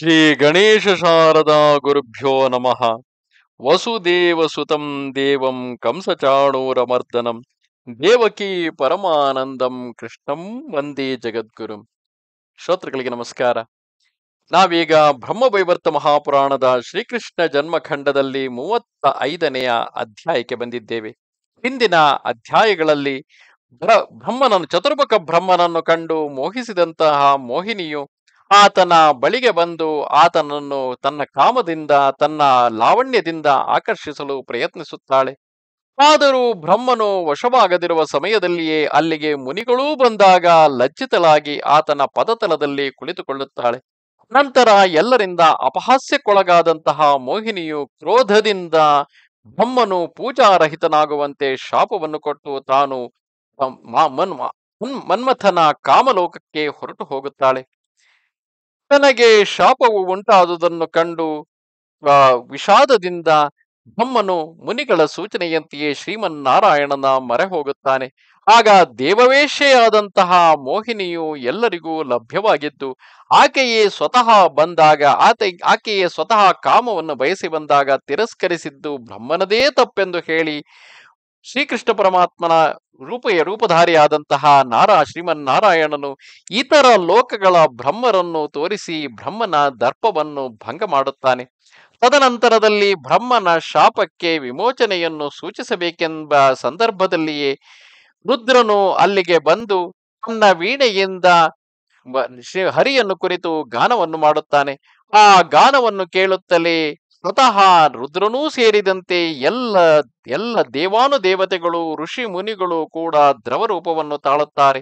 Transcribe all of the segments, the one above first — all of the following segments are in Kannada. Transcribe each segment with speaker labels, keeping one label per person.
Speaker 1: ಶ್ರೀ ಗಣೇಶ ಶಾರದಾ ಗುರುಭ್ಯೋ ನಮಃ ವಸುದೇವ ಸುತಂ ದೇವಂ ಕಂಸಚಾಣೂರಮರ್ದನಂ ದೇವಕಿ ಪರಮಾನಂದಂ ಕೃಷ್ಣಂ ವಂದೇ ಜಗದ್ಗುರುಂ ಶ್ರೋತೃಗಳಿಗೆ ನಮಸ್ಕಾರ ನಾವೀಗ ಬ್ರಹ್ಮವೈವರ್ತ ಮಹಾಪುರಾಣದ ಶ್ರೀಕೃಷ್ಣ ಜನ್ಮಖಂಡದಲ್ಲಿ ಮೂವತ್ತ ಐದನೆಯ ಅಧ್ಯಾಯಕ್ಕೆ ಬಂದಿದ್ದೇವೆ ಹಿಂದಿನ ಅಧ್ಯಾಯಗಳಲ್ಲಿ ಬ್ರಹ್ಮನನ್ನು ಚತುರ್ಮುಖ ಬ್ರಹ್ಮನನ್ನು ಕಂಡು ಮೋಹಿಸಿದಂತಹ ಮೋಹಿನಿಯು ಆತನ ಬಳಿಗೆ ಬಂದು ಆತನನ್ನು ತನ್ನ ಕಾಮದಿಂದ ತನ್ನ ಲಾವಣ್ಯದಿಂದ ಆಕರ್ಷಿಸಲು ಪ್ರಯತ್ನಿಸುತ್ತಾಳೆ ಆದರೂ ಬ್ರಹ್ಮನು ವಶವಾಗದಿರುವ ಸಮಯದಲ್ಲಿಯೇ ಅಲ್ಲಿಗೆ ಮುನಿಗಳೂ ಬಂದಾಗ ಲಜ್ಜಿತಲಾಗಿ ಆತನ ಪದತಲದಲ್ಲಿ ಕುಳಿತುಕೊಳ್ಳುತ್ತಾಳೆ ನಂತರ ಎಲ್ಲರಿಂದ ಅಪಹಾಸ್ಯಕ್ಕೊಳಗಾದಂತಹ ಮೋಹಿನಿಯು ಕ್ರೋಧದಿಂದ ಬ್ರಹ್ಮನು ಪೂಜಾರಹಿತನಾಗುವಂತೆ ಶಾಪವನ್ನು ಕೊಟ್ಟು ತಾನು ಮನ್ಮಥನ ಕಾಮಲೋಕಕ್ಕೆ ಹೊರಟು ಹೋಗುತ್ತಾಳೆ ತನಗೆ ಶಾಪವು ಉಂಟಾದುದನ್ನು ಕಂಡು ವಿಷಾದದಿಂದ ಬ್ರಹ್ಮನು ಮುನಿಗಳ ಸೂಚನೆಯಂತೆಯೇ ಶ್ರೀಮನ್ನಾರಾಯಣನ ಮರೆ ಹೋಗುತ್ತಾನೆ ಆಗ ದೇವವೇಶೆಯಾದಂತಹ ಮೋಹಿನಿಯು ಎಲ್ಲರಿಗೂ ಲಭ್ಯವಾಗಿದ್ದು ಆಕೆಯೇ ಸ್ವತಃ ಬಂದಾಗ ಆತ ಆಕೆಯೇ ಸ್ವತಃ ಕಾಮವನ್ನು ಬಯಸಿ ಬಂದಾಗ ತಿರಸ್ಕರಿಸಿದ್ದು ಬ್ರಹ್ಮನದೇ ತಪ್ಪೆಂದು ಹೇಳಿ ಶ್ರೀಕೃಷ್ಣ ಪರಮಾತ್ಮನ ರೂಪೆಯ ರೂಪಧಾರಿಯಾದಂತಹ ನಾರಾ ಶ್ರೀಮನ್ನಾರಾಯಣನು ಇತರ ಲೋಕಗಳ ಬ್ರಹ್ಮರನ್ನು ತೋರಿಸಿ ಬ್ರಹ್ಮನ ದರ್ಪವನ್ನು ಭಂಗ ಮಾಡುತ್ತಾನೆ ತದನಂತರದಲ್ಲಿ ಬ್ರಹ್ಮನ ಶಾಪಕ್ಕೆ ವಿಮೋಚನೆಯನ್ನು ಸೂಚಿಸಬೇಕೆಂಬ ಸಂದರ್ಭದಲ್ಲಿಯೇ ರುದ್ರನು ಅಲ್ಲಿಗೆ ಬಂದು ತನ್ನ ವೀಣೆಯಿಂದ ಹರಿಯನ್ನು ಕುರಿತು ಗಾನವನ್ನು ಮಾಡುತ್ತಾನೆ ಆ ಗಾನವನ್ನು ಕೇಳುತ್ತಲೇ ಸ್ವತಃ ರುದ್ರನೂ ಸೇರಿದಂತೆ ಎಲ್ಲ ಎಲ್ಲ ದೇವಾನು ದೇವತೆಗಳು ಋಷಿ ಮುನಿಗಳು ಕೂಡ ದ್ರವ ರೂಪವನ್ನು ತಾಳುತ್ತಾರೆ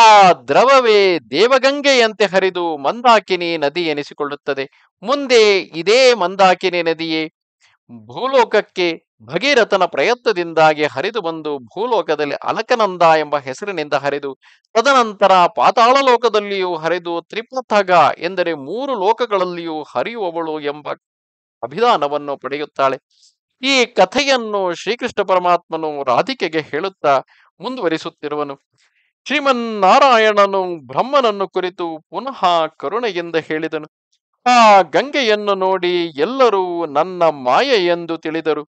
Speaker 1: ಆ ದ್ರವವೇ ದೇವಗಂಗೆಯಂತೆ ಹರಿದು ಮಂದಾಕಿನಿ ನದಿ ಎನಿಸಿಕೊಳ್ಳುತ್ತದೆ ಮುಂದೆ ಇದೇ ಮಂದಾಕಿನಿ ನದಿಯೇ ಭೂಲೋಕಕ್ಕೆ ಭಗೀರಥನ ಪ್ರಯತ್ನದಿಂದಾಗಿ ಹರಿದು ಬಂದು ಭೂಲೋಕದಲ್ಲಿ ಅಲಕನಂದ ಎಂಬ ಹೆಸರಿನಿಂದ ಹರಿದು ತದನಂತರ ಪಾತಾಳ ಲೋಕದಲ್ಲಿಯೂ ಹರಿದು ತ್ರಿಪಥಗ ಎಂದರೆ ಮೂರು ಲೋಕಗಳಲ್ಲಿಯೂ ಹರಿಯುವವಳು ಎಂಬ ಅಭಿದಾನವನ್ನು ಪಡೆಯುತ್ತಾಳೆ ಈ ಕಥೆಯನ್ನು ಶ್ರೀಕೃಷ್ಣ ಪರಮಾತ್ಮನು ರಾಧಿಕೆಗೆ ಹೇಳುತ್ತಾ ಮುಂದುವರಿಸುತ್ತಿರುವನು ಶ್ರೀಮನ್ನಾರಾಯಣನು ಬ್ರಹ್ಮನನ್ನು ಕುರಿತು ಪುನಃ ಕರುಣೆಯಿಂದ ಹೇಳಿದನು ಆ ಗಂಗೆಯನ್ನು ನೋಡಿ ಎಲ್ಲರೂ ನನ್ನ ಮಾಯೆ ಎಂದು ತಿಳಿದರು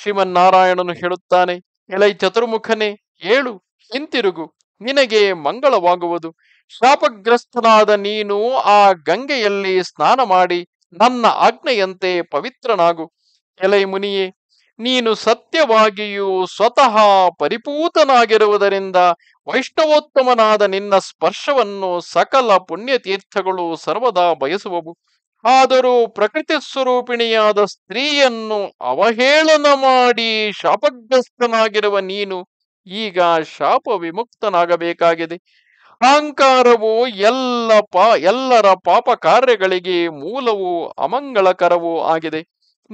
Speaker 1: ಶ್ರೀಮನ್ನಾರಾಯಣನು ಹೇಳುತ್ತಾನೆ ಎಲೈ ಚತುರ್ಮುಖನೇ ಏಳು ಹಿಂತಿರುಗು ನಿನಗೆ ಮಂಗಳವಾಗುವುದು ಶಾಪಗ್ರಸ್ತನಾದ ನೀನು ಆ ಗಂಗೆಯಲ್ಲಿ ಸ್ನಾನ ಮಾಡಿ ನನ್ನ ಆಜ್ಞೆಯಂತೆ ಪವಿತ್ರನಾಗು ಎಲೈ ಮುನಿಯೇ ನೀನು ಸತ್ಯವಾಗಿಯೂ ಸ್ವತಃ ಪರಿಪೂತನಾಗಿರುವುದರಿಂದ ವೈಷ್ಣವೋತ್ತಮನಾದ ನಿನ್ನ ಸ್ಪರ್ಶವನ್ನು ಸಕಲ ಪುಣ್ಯತೀರ್ಥಗಳು ಸರ್ವದಾ ಬಯಸುವವು ಆದರೂ ಪ್ರಕೃತಿ ಸ್ವರೂಪಿಣಿಯಾದ ಸ್ತ್ರೀಯನ್ನು ಅವಹೇಳನ ಮಾಡಿ ಶಾಪಗ್ರಸ್ತನಾಗಿರುವ ನೀನು ಈಗ ಶಾಪ ವಿಮುಕ್ತನಾಗಬೇಕಾಗಿದೆ ಅಹಂಕಾರವು ಎಲ್ಲ ಪಾ ಎಲ್ಲರ ಪಾಪ ಕಾರ್ಯಗಳಿಗೆ ಮೂಲವು ಅಮಂಗಳಕರವೂ ಆಗಿದೆ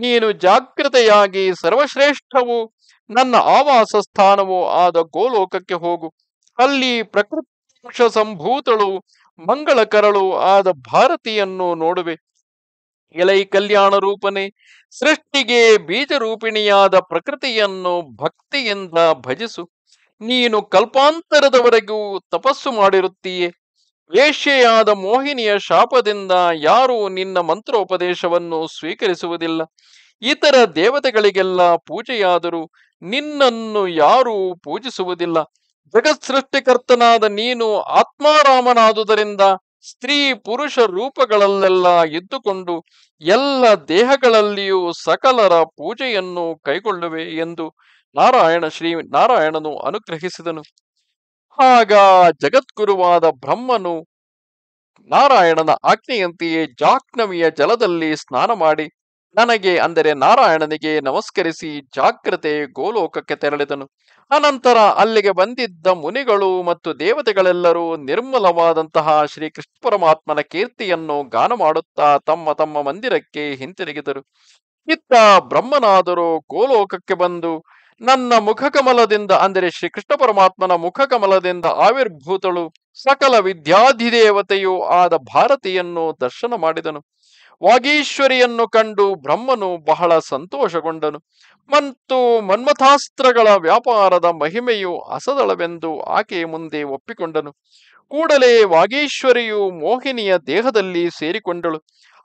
Speaker 1: ನೀನು ಜಾಗೃತೆಯಾಗಿ ಸರ್ವಶ್ರೇಷ್ಠವು ನನ್ನ ಆವಾಸ ಸ್ಥಾನವೂ ಆದ ಗೋಲೋಕಕ್ಕೆ ಹೋಗು ಅಲ್ಲಿ ಪ್ರಕೃತಿ ಸಂಭೂತಳು ಮಂಗಳಕರಳು ಆದ ಭಾರತಿಯನ್ನು ನೋಡುವೆ ಎಲೈ ಕಲ್ಯಾಣ ರೂಪನೆ ಸೃಷ್ಟಿಗೆ ಬೀಜರೂಪಿಣಿಯಾದ ಪ್ರಕೃತಿಯನ್ನು ಭಕ್ತಿಯಿಂದ ಭಜಿಸು ನೀನು ಕಲ್ಪಾಂತರದವರೆಗೂ ತಪಸ್ಸು ಮಾಡಿರುತ್ತೀಯೆ ವೇಶ್ಯೆಯಾದ ಮೋಹಿನಿಯ ಶಾಪದಿಂದ ಯಾರೂ ನಿನ್ನ ಮಂತ್ರೋಪದೇಶವನ್ನು ಸ್ವೀಕರಿಸುವುದಿಲ್ಲ ಇತರ ದೇವತೆಗಳಿಗೆಲ್ಲ ಪೂಜೆಯಾದರೂ ನಿನ್ನನ್ನು ಯಾರೂ ಪೂಜಿಸುವುದಿಲ್ಲ ಜಗತ್ ಸೃಷ್ಟಿಕರ್ತನಾದ ನೀನು ಆತ್ಮಾರಾಮನಾದುದರಿಂದ ಸ್ತ್ರೀ ಪುರುಷ ರೂಪಗಳಲ್ಲೆಲ್ಲ ಇದ್ದುಕೊಂಡು ಎಲ್ಲ ದೇಹಗಳಲ್ಲಿಯೂ ಸಕಲರ ಪೂಜೆಯನ್ನು ಕೈಗೊಳ್ಳುವೆ ಎಂದು ನಾರಾಯಣ ಶ್ರೀ ನಾರಾಯಣನು ಅನುಗ್ರಹಿಸಿದನು ಆಗ ಜಗದ್ಗುರುವಾದ ಬ್ರಹ್ಮನು ನಾರಾಯಣನ ಆಜ್ಞೆಯಂತೆಯೇ ಜಾಕ್ನವಿಯ ಜಲದಲ್ಲಿ ಸ್ನಾನ ಮಾಡಿ ನನಗೆ ಅಂದರೆ ನಾರಾಯಣನಿಗೆ ನಮಸ್ಕರಿಸಿ ಜಾಗ್ರತೆ ಗೋಲೋಕಕ್ಕೆ ತೆರಳಿದನು ಅನಂತರ ಅಲ್ಲಿಗೆ ಬಂದಿದ್ದ ಮುನಿಗಳು ಮತ್ತು ದೇವತೆಗಳೆಲ್ಲರೂ ನಿರ್ಮಲವಾದಂತಹ ಶ್ರೀಕೃಷ್ಣ ಪರಮಾತ್ಮನ ಕೀರ್ತಿಯನ್ನು ಗಾನ ಮಾಡುತ್ತಾ ತಮ್ಮ ತಮ್ಮ ಮಂದಿರಕ್ಕೆ ಹಿಂತಿರುಗಿದರು ಇತ್ತ ಬ್ರಹ್ಮನಾದರೂ ಗೋಲೋಕಕ್ಕೆ ಬಂದು ನನ್ನ ಮುಖಕಮಲದಿಂದ ಅಂದರೆ ಶ್ರೀಕೃಷ್ಣ ಪರಮಾತ್ಮನ ಮುಖಕಮಲದಿಂದ ಆವಿರ್ಭೂತಳು ಸಕಲ ವಿದ್ಯಾಧಿದೇವತೆಯೂ ಆದ ಭಾರತಿಯನ್ನು ದರ್ಶನ ಮಾಡಿದನು ವಾಗೀಶ್ವರಿಯನ್ನು ಕಂಡು ಬ್ರಹ್ಮನು ಬಹಳ ಸಂತೋಷಗೊಂಡನು ಮತ್ತು ಮನ್ಮಥಾಸ್ತ್ರಗಳ ವ್ಯಾಪಾರದ ಮಹಿಮೆಯು ಅಸದಳವೆಂದು ಆಕೆಯ ಮುಂದೆ ಒಪ್ಪಿಕೊಂಡನು ಕೂಡಲೇ ವಾಗೀಶ್ವರಿಯು ಮೋಹಿನಿಯ ದೇಹದಲ್ಲಿ ಸೇರಿಕೊಂಡಳು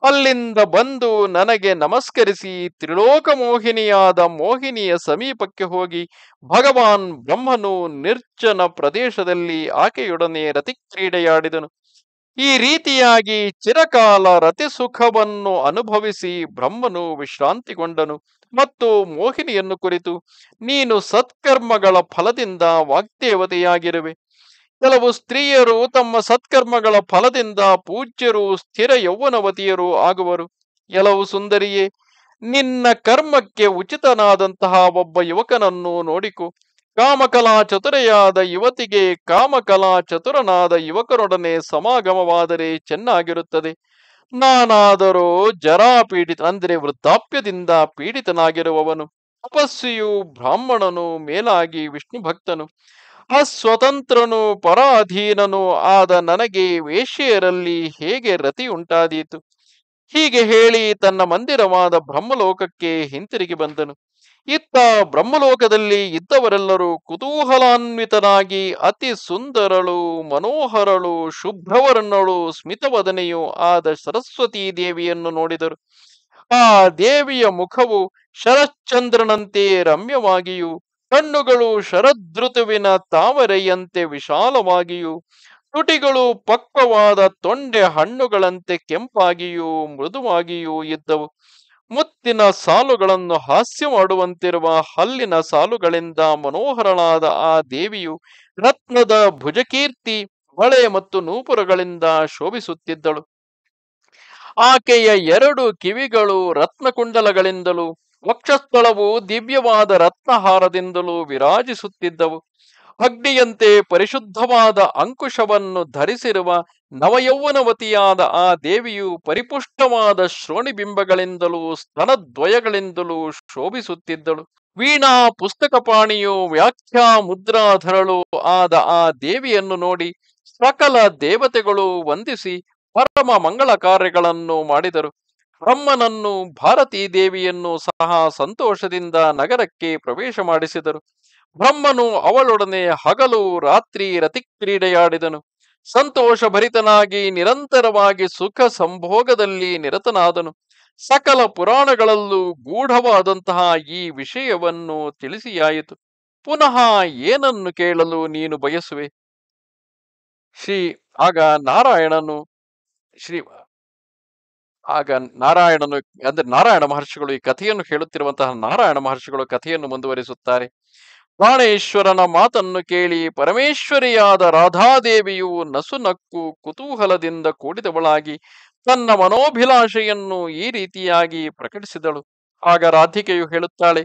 Speaker 1: ಅಲ್ಲಿಂದ ಬಂದು ನನಗೆ ನಮಸ್ಕರಿಸಿ ತ್ರಿಲೋಕ ಮೋಹಿನಿಯಾದ ಮೋಹಿನಿಯ ಸಮೀಪಕ್ಕೆ ಹೋಗಿ ಭಗವಾನ್ ಬ್ರಹ್ಮನು ನಿರ್ಜನ ಪ್ರದೇಶದಲ್ಲಿ ಆಕೆಯೊಡನೆ ರತಿ ಕ್ರೀಡೆಯಾಡಿದನು ಈ ರೀತಿಯಾಗಿ ಚಿರಕಾಲ ರತಿ ಸುಖವನ್ನು ಅನುಭವಿಸಿ ಬ್ರಹ್ಮನು ವಿಶ್ರಾಂತಿಗೊಂಡನು ಮತ್ತು ಮೋಹಿನಿಯನ್ನು ಕುರಿತು ನೀನು ಸತ್ಕರ್ಮಗಳ ಫಲದಿಂದ ವಾಗ್ದೇವತೆಯಾಗಿರುವೆ ಕೆಲವು ಸ್ತ್ರೀಯರು ತಮ್ಮ ಸತ್ಕರ್ಮಗಳ ಫಲದಿಂದ ಪೂಜ್ಯರು ಸ್ಥಿರ ಯೌವನವತಿಯರು ಆಗುವರು ಕೆಲವು ಸುಂದರಿಯೇ ನಿನ್ನ ಕರ್ಮಕ್ಕೆ ಉಚಿತನಾದಂತಹ ಒಬ್ಬ ಯುವಕನನ್ನು ನೋಡಿಕು ಕಾಮಕಲಾ ಚತುರೆಯಾದ ಯುವತಿಗೆ ಕಾಮಕಲಾ ಚತುರನಾದ ಯುವಕರೊಡನೆ ಸಮಾಗಮವಾದರೆ ಚೆನ್ನಾಗಿರುತ್ತದೆ ನಾನಾದರೂ ಜರಾಪೀಡಿತ ಪೀಡಿತ ಅಂದರೆ ವೃದ್ಧಾಪ್ಯದಿಂದ ಪೀಡಿತನಾಗಿರುವವನು ತಪಸ್ವಿಯು ಬ್ರಾಹ್ಮಣನು ಮೇಲಾಗಿ ವಿಷ್ಣು ಭಕ್ತನು ಅಸ್ವತಂತ್ರನೂ ಪರಾಧೀನನು ಆದ ನನಗೆ ವೇಶ್ಯರಲ್ಲಿ ಹೇಗೆ ರತಿ ಉಂಟಾದೀತು ಹೀಗೆ ಹೇಳಿ ತನ್ನ ಮಂದಿರವಾದ ಬ್ರಹ್ಮಲೋಕಕ್ಕೆ ಹಿಂತಿರುಗಿ ಬಂದನು ಇತ್ತ ಬ್ರಹ್ಮಲೋಕದಲ್ಲಿ ಇದ್ದವರೆಲ್ಲರೂ ಕುತೂಹಲಾನ್ವಿತನಾಗಿ ಅತಿ ಸುಂದರಳು ಮನೋಹರಳು ಶುಭ್ರವರ್ಣಳು ಸ್ಮಿತವದನೆಯು ಆದ ಸರಸ್ವತೀ ದೇವಿಯನ್ನು ನೋಡಿದರು ಆ ದೇವಿಯ ಮುಖವು ಶರಶ್ಚಂದ್ರನಂತೆ ರಮ್ಯವಾಗಿಯೂ ಕಣ್ಣುಗಳು ಶರದೃತುವಿನ ತಾವರೆಯಂತೆ ವಿಶಾಲವಾಗಿಯೂ ತುಟಿಗಳು ಪಕ್ವವಾದ ತೊಂಡೆ ಹಣ್ಣುಗಳಂತೆ ಕೆಂಪಾಗಿಯೂ ಮೃದುವಾಗಿಯೂ ಇದ್ದವು ಮುತ್ತಿನ ಸಾಲುಗಳನ್ನು ಹಾಸ್ಯ ಮಾಡುವಂತಿರುವ ಹಲ್ಲಿನ ಸಾಲುಗಳಿಂದ ಮನೋಹರಳಾದ ಆ ದೇವಿಯು ರತ್ನದ ಭುಜಕೀರ್ತಿ ಹೊಳೆ ಮತ್ತು ನೂಪುರಗಳಿಂದ ಶೋಭಿಸುತ್ತಿದ್ದಳು ಆಕೆಯ ಎರಡು ಕಿವಿಗಳು ರತ್ನಕುಂಡಲಗಳಿಂದಲೂ ವಕ್ಷಸ್ಥಳವು ದಿವ್ಯವಾದ ರತ್ನಹಾರದಿಂದಲೂ ವಿರಾಜಿಸುತ್ತಿದ್ದವು ಅಗ್ನಿಯಂತೆ ಪರಿಶುದ್ಧವಾದ ಅಂಕುಶವನ್ನು ಧರಿಸಿರುವ ನವಯೌವನವತಿಯಾದ ಆ ದೇವಿಯು ಪರಿಪುಷ್ಟವಾದ ಶ್ರೋಣಿಬಿಂಬಗಳಿಂದಲೂ ಸ್ತನದ್ವಯಗಳಿಂದಲೂ ಶೋಭಿಸುತ್ತಿದ್ದಳು ವೀಣಾ ಪುಸ್ತಕಪಾಣಿಯು ವ್ಯಾಖ್ಯಾ ಮುದ್ರಾಧರಳು ಆದ ಆ ದೇವಿಯನ್ನು ನೋಡಿ ಸಕಲ ದೇವತೆಗಳು ವಂದಿಸಿ ಪರಮ ಮಂಗಳ ಕಾರ್ಯಗಳನ್ನು ಮಾಡಿದರು ಬ್ರಹ್ಮನನ್ನು ಭಾರತೀ ದೇವಿಯನ್ನು ಸಹ ಸಂತೋಷದಿಂದ ನಗರಕ್ಕೆ ಪ್ರವೇಶ ಮಾಡಿಸಿದರು ಬ್ರಹ್ಮನು ಅವಳೊಡನೆ ಹಗಲು ರಾತ್ರಿ ರತಿಕ್ರೀಡೆಯಾಡಿದನು ಸಂತೋಷ ಭರಿತನಾಗಿ ನಿರಂತರವಾಗಿ ಸುಖ ಸಂಭೋಗದಲ್ಲಿ ನಿರತನಾದನು ಸಕಲ ಪುರಾಣಗಳಲ್ಲೂ ಗೂಢವಾದಂತಹ ಈ ವಿಷಯವನ್ನು ತಿಳಿಸಿಯಾಯಿತು ಪುನಃ ಏನನ್ನು ಕೇಳಲು ನೀನು ಬಯಸುವೆ ಶ್ರೀ ಆಗ ನಾರಾಯಣನು ಶ್ರೀ ಆಗ ನಾರಾಯಣನು ಅಂದ್ರೆ ನಾರಾಯಣ ಮಹರ್ಷಿಗಳು ಈ ಕಥೆಯನ್ನು ಹೇಳುತ್ತಿರುವಂತಹ ನಾರಾಯಣ ಮಹರ್ಷಿಗಳು ಕಥೆಯನ್ನು ಮುಂದುವರಿಸುತ್ತಾರೆ ಪ್ರಾಣೇಶ್ವರನ ಮಾತನ್ನು ಕೇಳಿ ಪರಮೇಶ್ವರಿಯಾದ ರಾಧಾದೇವಿಯು ನಸುನಕ್ಕು ಕುತೂಹಲದಿಂದ ಕೂಡಿದವಳಾಗಿ ತನ್ನ ಮನೋಭಿಲಾಷೆಯನ್ನು ಈ ರೀತಿಯಾಗಿ ಪ್ರಕಟಿಸಿದಳು ಆಗ ರಾಧಿಕೆಯು ಹೇಳುತ್ತಾಳೆ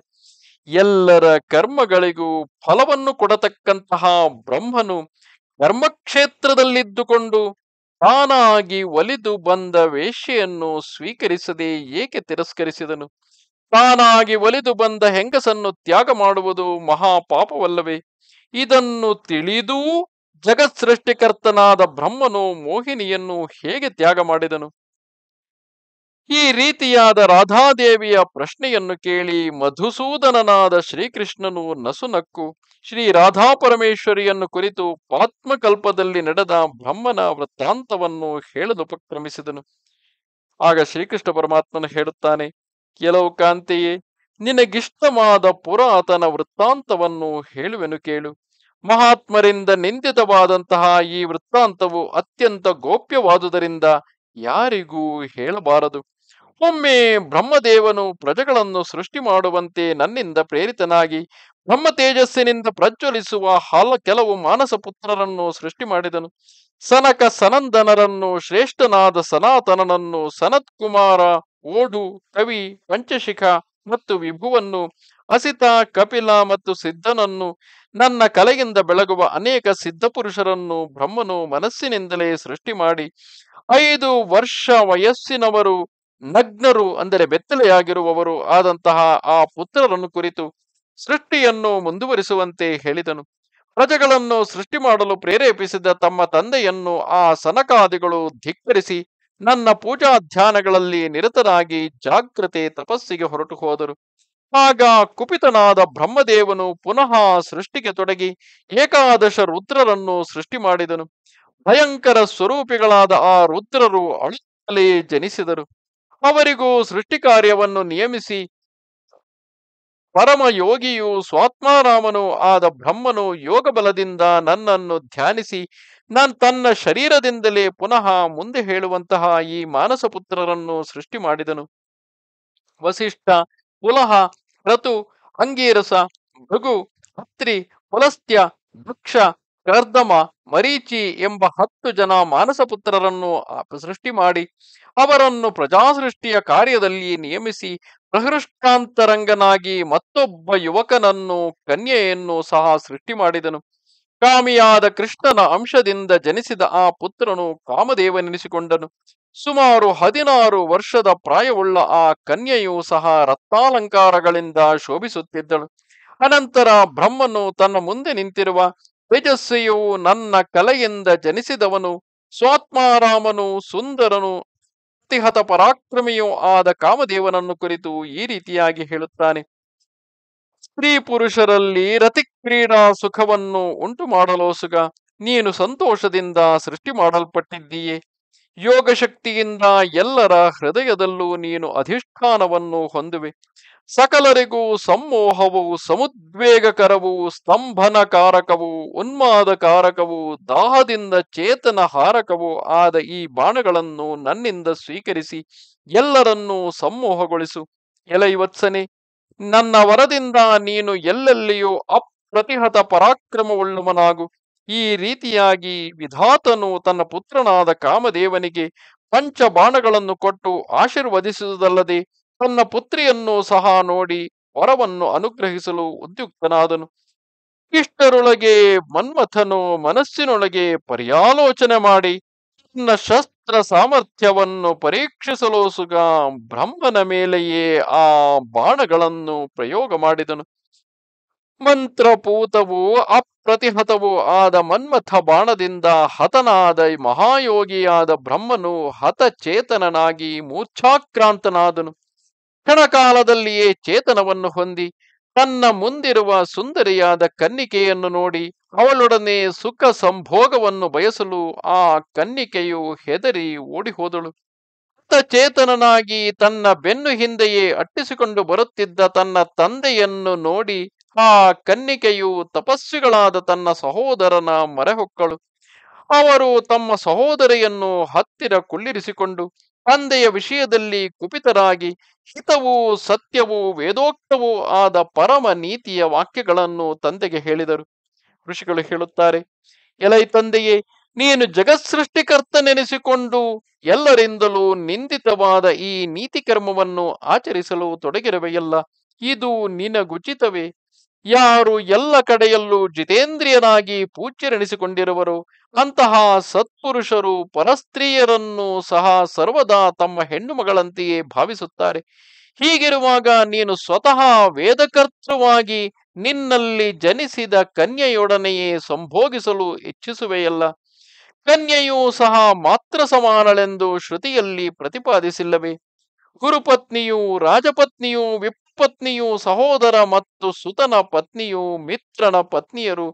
Speaker 1: ಎಲ್ಲರ ಕರ್ಮಗಳಿಗೂ ಫಲವನ್ನು ಕೊಡತಕ್ಕಂತಹ ಬ್ರಹ್ಮನು ಕರ್ಮಕ್ಷೇತ್ರದಲ್ಲಿದ್ದುಕೊಂಡು ತಾನಾಗಿ ಒಲಿದು ಬಂದ ವೇಶ್ಯೆಯನ್ನು ಸ್ವೀಕರಿಸದೆ ಏಕೆ ತಿರಸ್ಕರಿಸಿದನು ತಾನಾಗಿ ಒಲಿದು ಬಂದ ಹೆಂಗಸನ್ನು ತ್ಯಾಗ ಮಾಡುವುದು ಮಹಾಪಾಪವಲ್ಲವೇ ಇದನ್ನು ತಿಳಿದೂ ಜಗತ್ ಸೃಷ್ಟಿಕರ್ತನಾದ ಬ್ರಹ್ಮನು ಮೋಹಿನಿಯನ್ನು ಹೇಗೆ ತ್ಯಾಗ ಮಾಡಿದನು ಈ ರೀತಿಯಾದ ರಾಧಾದೇವಿಯ ಪ್ರಶ್ನೆಯನ್ನು ಕೇಳಿ ಮಧುಸೂದನನಾದ ಶ್ರೀಕೃಷ್ಣನು ನಸುನಕ್ಕು ಶ್ರೀ ರಾಧಾಪರಮೇಶ್ವರಿಯನ್ನು ಕುರಿತು ಪಾತ್ಮಕಲ್ಪದಲ್ಲಿ ನಡೆದ ಬ್ರಹ್ಮನ ವೃತ್ತಾಂತವನ್ನು ಹೇಳಲು ಉಪಕ್ರಮಿಸಿದನು ಆಗ ಶ್ರೀಕೃಷ್ಣ ಪರಮಾತ್ಮನು ಹೇಳುತ್ತಾನೆ ಕೆಲವು ಕಾಂತೆಯೇ ನಿನಗಿಷ್ಟವಾದ ಪುರಾತನ ವೃತ್ತಾಂತವನ್ನು ಹೇಳುವೆನು ಕೇಳು ಮಹಾತ್ಮರಿಂದ ನಿಂದಿತವಾದಂತಹ ಈ ವೃತ್ತಾಂತವು ಅತ್ಯಂತ ಗೋಪ್ಯವಾದುದರಿಂದ ಯಾರಿಗೂ ಹೇಳಬಾರದು ಒಮ್ಮೆ ಬ್ರಹ್ಮದೇವನು ಪ್ರಜೆಗಳನ್ನು ಸೃಷ್ಟಿ ಮಾಡುವಂತೆ ನನ್ನಿಂದ ಪ್ರೇರಿತನಾಗಿ ಬ್ರಹ್ಮ ತೇಜಸ್ಸಿನಿಂದ ಪ್ರಜ್ವಲಿಸುವ ಹಲ ಕೆಲವು ಮಾನಸ ಪುತ್ರರನ್ನು ಸೃಷ್ಟಿ ಮಾಡಿದನು ಸನಕ ಸನಂದನರನ್ನು ಶ್ರೇಷ್ಠನಾದ ಸನಾತನನನ್ನು ಸನತ್ ಕುಮಾರ ಓಡು ಕವಿ ಪಂಚಶಿಖ ಮತ್ತು ವಿಭುವನ್ನು ಅಸಿತ ಕಪಿಲ ಮತ್ತು ಸಿದ್ಧನನ್ನು ನನ್ನ ಕಲೆಯಿಂದ ಬೆಳಗುವ ಅನೇಕ ಸಿದ್ಧಪುರುಷರನ್ನು ಬ್ರಹ್ಮನು ಮನಸ್ಸಿನಿಂದಲೇ ಸೃಷ್ಟಿ ಮಾಡಿ ಐದು ವರ್ಷ ವಯಸ್ಸಿನವರು ನಗ್ನರು ಅಂದರೆ ಬೆತ್ತಲೆಯಾಗಿರುವವರು ಆದಂತಹ ಆ ಪುತ್ರರನ್ನು ಕುರಿತು ಸೃಷ್ಟಿಯನ್ನು ಮುಂದುವರಿಸುವಂತೆ ಹೇಳಿದನು ಪ್ರಜೆಗಳನ್ನು ಸೃಷ್ಟಿ ಮಾಡಲು ಪ್ರೇರೇಪಿಸಿದ ತಮ್ಮ ತಂದೆಯನ್ನು ಆ ಸನಕಾದಿಗಳು ಧಿಕ್ಕರಿಸಿ ನನ್ನ ಪೂಜಾ ಧ್ಯಾನಗಳಲ್ಲಿ ನಿರತರಾಗಿ ಜಾಗ್ರತೆ ತಪಸ್ಸಿಗೆ ಹೊರಟು ಹೋದರು ಆಗ ಕುಪಿತನಾದ ಬ್ರಹ್ಮದೇವನು ಪುನಃ ಸೃಷ್ಟಿಗೆ ತೊಡಗಿ ಏಕಾದಶ ರುದ್ರರನ್ನು ಸೃಷ್ಟಿ ಮಾಡಿದನು ಭಯಂಕರ ಸ್ವರೂಪಿಗಳಾದ ಆ ರುದ್ರರು ಅಳಿಯಲೇ ಜನಿಸಿದರು ಅವರಿಗೂ ಸೃಷ್ಟಿ ಕಾರ್ಯವನ್ನು ನಿಯಮಿಸಿ ಪರಮಯೋಗಿಯು ಸ್ವಾತ್ಮಾರಾಮನು ಆದ ಬ್ರಹ್ಮನು ಯೋಗ ಬಲದಿಂದ ನನ್ನನ್ನು ಧ್ಯಾನಿಸಿ ನಾನು ತನ್ನ ಶರೀರದಿಂದಲೇ ಪುನಃ ಮುಂದೆ ಹೇಳುವಂತಹ ಈ ಮಾನಸ ಪುತ್ರರನ್ನು ಸೃಷ್ಟಿ ಮಾಡಿದನು ವಸಿಷ್ಠ ಪುಲಹ ರತು ಅಂಗೀರಸ ಭೃಗು ಹತ್ರಿ ಪುಲಸ್ತ್ಯ ವೃಕ್ಷ ಕರ್ದಮ ಮರೀಚಿ ಎಂಬ ಹತ್ತು ಜನ ಮಾನಸ ಪುತ್ರರನ್ನು ಸೃಷ್ಟಿ ಮಾಡಿ ಅವರನ್ನು ಪ್ರಜಾಸೃಷ್ಟಿಯ ಕಾರ್ಯದಲ್ಲಿ ನಿಯಮಿಸಿ ಪ್ರಹೃಷ್ಟಾಂತರಂಗನಾಗಿ ಮತ್ತೊಬ್ಬ ಯುವಕನನ್ನು ಕನ್ಯೆಯನ್ನು ಸಹ ಸೃಷ್ಟಿ ಮಾಡಿದನು ಕಾಮಿಯಾದ ಕೃಷ್ಣನ ಅಂಶದಿಂದ ಜನಿಸಿದ ಆ ಪುತ್ರನು ಕಾಮದೇವನೆನಿಸಿಕೊಂಡನು ಸುಮಾರು ಹದಿನಾರು ವರ್ಷದ ಪ್ರಾಯವುಳ್ಳ ಆ ಕನ್ಯೆಯು ಸಹ ರತ್ನಾಲಂಕಾರಗಳಿಂದ ಶೋಭಿಸುತ್ತಿದ್ದಳು ಅನಂತರ ಬ್ರಹ್ಮನು ತನ್ನ ಮುಂದೆ ನಿಂತಿರುವ ತೇಜಸ್ವಿಯು ನನ್ನ ಕಲೆಯಿಂದ ಜನಿಸಿದವನು ಸ್ವಾತ್ಮಾರಾಮನು ಸುಂದರನು ಅತಿಹತ ಪರಾಕ್ರಮಿಯೂ ಆದ ಕಾಮದೇವನನ್ನು ಕುರಿತು ಈ ರೀತಿಯಾಗಿ ಹೇಳುತ್ತಾನೆ ಸ್ತ್ರೀ ಪುರುಷರಲ್ಲಿ ರತಿಕ್ರೀಡಾ ಸುಖವನ್ನು ಉಂಟು ಮಾಡಲೋಸುಗ ನೀನು ಸಂತೋಷದಿಂದ ಸೃಷ್ಟಿ ಮಾಡಲ್ಪಟ್ಟಿದ್ದೀಯೇ ಯೋಗಶಕ್ತಿಯಿಂದ ಎಲ್ಲರ ಹೃದಯದಲ್ಲೂ ನೀನು ಅಧಿಷ್ಠಾನವನ್ನು ಹೊಂದುವೆ ಸಕಲರಿಗೂ ಸಮೋಹವು ಸಮುದ್ವೇಗಕರವು ಸ್ತಂಭನಕಾರಕವು ಉನ್ಮಾದಕಾರಕವೂ ದಾಹದಿಂದ ಚೇತನ ಹಾರಕವು ಆದ ಈ ಬಾಣಗಳನ್ನು ನನ್ನಿಂದ ಸ್ವೀಕರಿಸಿ ಎಲ್ಲರನ್ನೂ ಸಮೋಹಗೊಳಿಸು ಎಲೈವತ್ಸನೆ ನನ್ನ ವರದಿಂದ ನೀನು ಎಲ್ಲೆಲ್ಲಿಯೂ ಅಪ್ರತಿಹತ ಪರಾಕ್ರಮವುಳ್ಳುವನಾಗು ಈ ರೀತಿಯಾಗಿ ವಿಧಾತನು ತನ್ನ ಪುತ್ರನಾದ ಕಾಮದೇವನಿಗೆ ಪಂಚ ಬಾಣಗಳನ್ನು ಕೊಟ್ಟು ಆಶೀರ್ವದಿಸುವುದಲ್ಲದೆ ತನ್ನ ಪುತ್ರಿಯನ್ನು ಸಹ ನೋಡಿ ವರವನ್ನು ಅನುಗ್ರಹಿಸಲು ಉದ್ಯುಕ್ತನಾದನು ಇಷ್ಟರೊಳಗೆ ಮನ್ಮಥನು ಮನಸ್ಸಿನೊಳಗೆ ಪರ್ಯಾಲೋಚನೆ ಮಾಡಿ ತನ್ನ ಶಸ್ತ್ರ ಸಾಮರ್ಥ್ಯವನ್ನು ಪರೀಕ್ಷಿಸಲು ಸುಗ ಬ್ರಹ್ಮನ ಮೇಲೆಯೇ ಆ ಬಾಣಗಳನ್ನು ಪ್ರಯೋಗ ಮಾಡಿದನು ಮಂತ್ರಪೂತವೂ ಅಪ್ರತಿಹತವೂ ಆದ ಮನ್ಮಥ ಬಾಣದಿಂದ ಹತನಾದ ಮಹಾಯೋಗಿಯಾದ ಬ್ರಹ್ಮನು ಹತಚೇತನನಾಗಿ ಮೂರ್ಛಾಕ್ರಾಂತನಾದನು ಕ್ಷಣಕಾಲದಲ್ಲಿಯೇ ಚೇತನವನ್ನು ಹೊಂದಿ ತನ್ನ ಮುಂದಿರುವ ಸುಂದರಿಯಾದ ಕನ್ನಿಕೆಯನ್ನು ನೋಡಿ ಅವಳೊಡನೆ ಸುಖ ಸಂಭೋಗವನ್ನು ಬಯಸಲು ಆ ಕನ್ನಿಕೆಯು ಹೆದರಿ ಓಡಿಹೋದಳು ಚೇತನನಾಗಿ ತನ್ನ ಬೆನ್ನು ಹಿಂದೆಯೇ ಅಟ್ಟಿಸಿಕೊಂಡು ಬರುತ್ತಿದ್ದ ತನ್ನ ತಂದೆಯನ್ನು ನೋಡಿ ಆ ಕನ್ನಿಕೆಯು ತಪಸ್ವಿಗಳಾದ ತನ್ನ ಸಹೋದರನ ಮರೆಹೊಕ್ಕಳು ಅವರು ತಮ್ಮ ಸಹೋದರಿಯನ್ನು ಹತ್ತಿರ ಕುಳ್ಳಿರಿಸಿಕೊಂಡು ತಂದೆಯ ವಿಷಯದಲ್ಲಿ ಕುಪಿತರಾಗಿ ಹಿತವೂ ಸತ್ಯವೂ ವೇದೋಕ್ತವೂ ಆದ ಪರಮ ನೀತಿಯ ವಾಕ್ಯಗಳನ್ನು ತಂದೆಗೆ ಹೇಳಿದರು ಋಷಿಗಳು ಹೇಳುತ್ತಾರೆ ಎಲೈ ತಂದೆಯೇ ನೀನು ನೆನೆಸಿಕೊಂಡು ಎಲ್ಲರಿಂದಲೂ ನಿಂದಿತವಾದ ಈ ನೀತಿ ಕರ್ಮವನ್ನು ಆಚರಿಸಲು ತೊಡಗಿರುವೆಯಲ್ಲ ಇದು ನಿನಗುಚಿತವೇ ಯಾರು ಎಲ್ಲ ಕಡೆಯಲ್ಲೂ ಜಿತೇಂದ್ರಿಯನಾಗಿ ಪೂಜ್ಯರೆನಿಸಿಕೊಂಡಿರುವರು ಅಂತಹ ಸತ್ಪುರುಷರು ಪರಸ್ತ್ರೀಯರನ್ನು ಸಹ ಸರ್ವದಾ ತಮ್ಮ ಹೆಣ್ಣು ಮಗಳಂತೆಯೇ ಭಾವಿಸುತ್ತಾರೆ ಹೀಗಿರುವಾಗ ನೀನು ಸ್ವತಃ ವೇದಕರ್ತೃವಾಗಿ ನಿನ್ನಲ್ಲಿ ಜನಿಸಿದ ಕನ್ಯೆಯೊಡನೆಯೇ ಸಂಭೋಗಿಸಲು ಇಚ್ಛಿಸುವೆಯಲ್ಲ ಕನ್ಯೆಯೂ ಸಹ ಮಾತ್ರ ಸಮಾನಳೆಂದು ಶ್ರುತಿಯಲ್ಲಿ ಪ್ರತಿಪಾದಿಸಿಲ್ಲವೇ ಗುರುಪತ್ನಿಯೂ ವಿಪ್ ಪತ್ನಿಯು ಸಹೋದರ ಮತ್ತು ಸುತನ ಪತ್ನಿಯು ಮಿತ್ರನ ಪತ್ನಿಯರು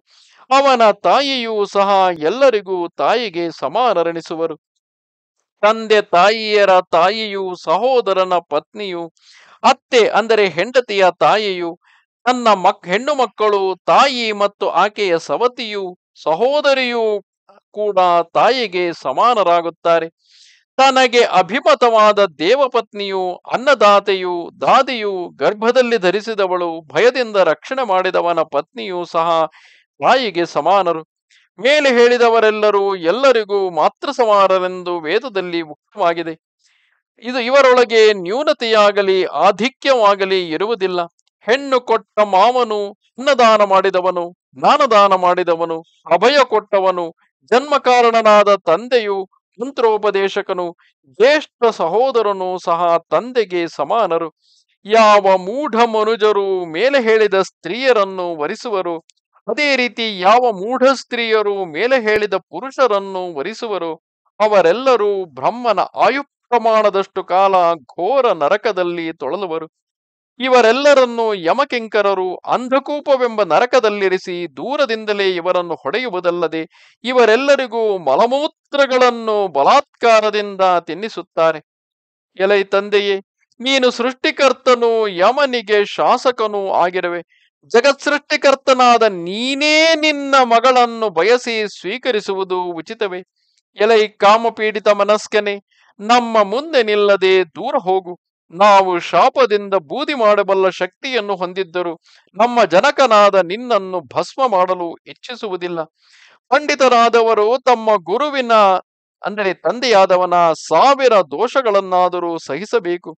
Speaker 1: ಅವನ ತಾಯಿಯೂ ಸಹ ಎಲ್ಲರಿಗೂ ತಾಯಿಗೆ ಸಮಾನರೆನಿಸುವರು ತಂದೆ ತಾಯಿಯರ ತಾಯಿಯು ಸಹೋದರನ ಪತ್ನಿಯು ಅತ್ತೆ ಅಂದರೆ ಹೆಂಡತಿಯ ತಾಯಿಯು ತನ್ನ ಮಕ್ ಹೆಣ್ಣು ಮಕ್ಕಳು ತಾಯಿ ಮತ್ತು ಆಕೆಯ ಸವತಿಯು ಸಹೋದರಿಯೂ ಕೂಡ ತಾಯಿಗೆ ಸಮಾನರಾಗುತ್ತಾರೆ ತನಗೆ ಅಭಿಮತವಾದ ದೇವಪತ್ನಿಯು ಅನ್ನದಾತೆಯು ದಾದಿಯು ಗರ್ಭದಲ್ಲಿ ಧರಿಸಿದವಳು ಭಯದಿಂದ ರಕ್ಷಣೆ ಮಾಡಿದವನ ಪತ್ನಿಯೂ ಸಹ ತಾಯಿಗೆ ಸಮಾನರು ಮೇಲೆ ಹೇಳಿದವರೆಲ್ಲರೂ ಎಲ್ಲರಿಗೂ ಮಾತ್ರ ಸಮಾನರೆಂದು ವೇದದಲ್ಲಿ ಮುಖ್ಯವಾಗಿದೆ ಇದು ಇವರೊಳಗೆ ನ್ಯೂನತೆಯಾಗಲಿ ಆಧಿಕ್ಯವಾಗಲಿ ಇರುವುದಿಲ್ಲ ಹೆಣ್ಣು ಕೊಟ್ಟ ಮಾವನು ಅನ್ನದಾನ ಮಾಡಿದವನು ಜ್ಞಾನದಾನ ಮಾಡಿದವನು ಅಭಯ ಕೊಟ್ಟವನು ಜನ್ಮ ಕಾರಣನಾದ ತಂದೆಯು ಮಂತ್ರೋಪದೇಶಕನು ಜ್ಯೇಷ್ಠ ಸಹೋದರನು ಸಹ ತಂದೆಗೆ ಸಮಾನರು ಯಾವ ಮೂಢ ಮನುಜರು ಮೇಲೆ ಹೇಳಿದ ಸ್ತ್ರೀಯರನ್ನು ವರಿಸುವರು ಅದೇ ರೀತಿ ಯಾವ ಮೂಢ ಸ್ತ್ರೀಯರು ಮೇಲೆ ಹೇಳಿದ ಪುರುಷರನ್ನು ವರಿಸುವರು ಅವರೆಲ್ಲರೂ ಬ್ರಹ್ಮನ ಆಯು ಪ್ರಮಾಣದಷ್ಟು ಕಾಲ ಘೋರ ನರಕದಲ್ಲಿ ತೊಳಲುವರು ಇವರೆಲ್ಲರನ್ನು ಯಮಕಿಂಕರರು ಅಂಧಕೂಪವೆಂಬ ನರಕದಲ್ಲಿರಿಸಿ ದೂರದಿಂದಲೇ ಇವರನ್ನು ಹೊಡೆಯುವುದಲ್ಲದೆ ಇವರೆಲ್ಲರಿಗೂ ಮಲಮೂತ್ರಗಳನ್ನು ಬಲಾತ್ಕಾರದಿಂದ ತಿನ್ನಿಸುತ್ತಾರೆ ಎಲೈ ತಂದೆಯೇ ನೀನು ಸೃಷ್ಟಿಕರ್ತನು ಯಮನಿಗೆ ಶಾಸಕನೂ ಆಗಿರುವೆ ಜಗತ್ ಸೃಷ್ಟಿಕರ್ತನಾದ ನೀನೇ ನಿನ್ನ ಮಗಳನ್ನು ಬಯಸಿ ಸ್ವೀಕರಿಸುವುದು ಉಚಿತವೇ ಎಲೈ ಕಾಮಪೀಡಿತ ಮನಸ್ಕನೆ ನಮ್ಮ ಮುಂದೆ ನಿಲ್ಲದೆ ದೂರ ಹೋಗು ನಾವು ಶಾಪದಿಂದ ಬೂದಿ ಮಾಡಬಲ್ಲ ಶಕ್ತಿಯನ್ನು ಹೊಂದಿದ್ದರು ನಮ್ಮ ಜನಕನಾದ ನಿನ್ನನ್ನು ಭಸ್ಮ ಮಾಡಲು ಇಚ್ಛಿಸುವುದಿಲ್ಲ ಪಂಡಿತರಾದವರು ತಮ್ಮ ಗುರುವಿನ ಅಂದರೆ ತಂದೆಯಾದವನ ಸಾವಿರ ದೋಷಗಳನ್ನಾದರೂ ಸಹಿಸಬೇಕು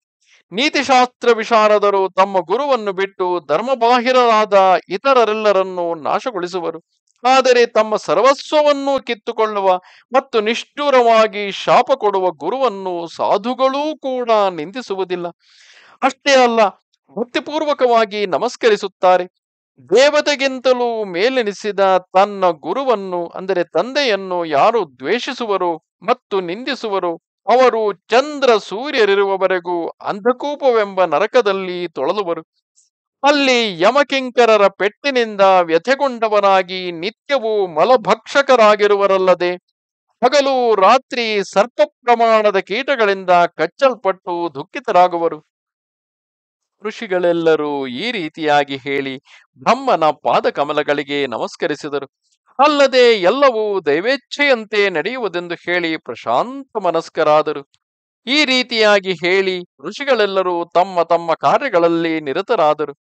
Speaker 1: ನೀತಿಶಾಸ್ತ್ರ ವಿಶಾರದರು ತಮ್ಮ ಗುರುವನ್ನು ಬಿಟ್ಟು ಧರ್ಮಬಾಹಿರರಾದ ಇತರರೆಲ್ಲರನ್ನು ನಾಶಗೊಳಿಸುವರು ಆದರೆ ತಮ್ಮ ಸರ್ವಸ್ವವನ್ನು ಕಿತ್ತುಕೊಳ್ಳುವ ಮತ್ತು ನಿಷ್ಠುರವಾಗಿ ಶಾಪ ಕೊಡುವ ಗುರುವನ್ನು ಸಾಧುಗಳೂ ಕೂಡ ನಿಂದಿಸುವುದಿಲ್ಲ ಅಷ್ಟೇ ಅಲ್ಲ ಭಕ್ತಿಪೂರ್ವಕವಾಗಿ ನಮಸ್ಕರಿಸುತ್ತಾರೆ ದೇವತೆಗಿಂತಲೂ ಮೇಲೆನಿಸಿದ ತನ್ನ ಗುರುವನ್ನು ಅಂದರೆ ತಂದೆಯನ್ನು ಯಾರು ದ್ವೇಷಿಸುವರು ಮತ್ತು ನಿಂದಿಸುವರು ಅವರು ಚಂದ್ರ ಸೂರ್ಯರಿರುವವರೆಗೂ ಅಂಧಕೂಪವೆಂಬ ನರಕದಲ್ಲಿ ತೊಳಲುವರು ಅಲ್ಲಿ ಯಮಕಿಂಕರರ ಪೆಟ್ಟಿನಿಂದ ವ್ಯಥೆಗೊಂಡವರಾಗಿ ನಿತ್ಯವೂ ಮಲಭಕ್ಷಕರಾಗಿರುವರಲ್ಲದೆ ಹಗಲು ರಾತ್ರಿ ಸರ್ಪ ಪ್ರಮಾಣದ ಕೀಟಗಳಿಂದ ಕಚ್ಚಲ್ಪಟ್ಟು ದುಃಖಿತರಾಗುವರು ಋಷಿಗಳೆಲ್ಲರೂ ಈ ರೀತಿಯಾಗಿ ಹೇಳಿ ಬ್ರಹ್ಮನ ಪಾದಕಮಲಗಳಿಗೆ ನಮಸ್ಕರಿಸಿದರು ಅಲ್ಲದೆ ಎಲ್ಲವೂ ದೈವೇಚ್ಛೆಯಂತೆ ನಡೆಯುವುದೆಂದು ಹೇಳಿ ಪ್ರಶಾಂತ ಮನಸ್ಕರಾದರು ಈ ರೀತಿಯಾಗಿ ಹೇಳಿ ಋಷಿಗಳೆಲ್ಲರೂ ತಮ್ಮ ತಮ್ಮ ಕಾರ್ಯಗಳಲ್ಲಿ ನಿರತರಾದರು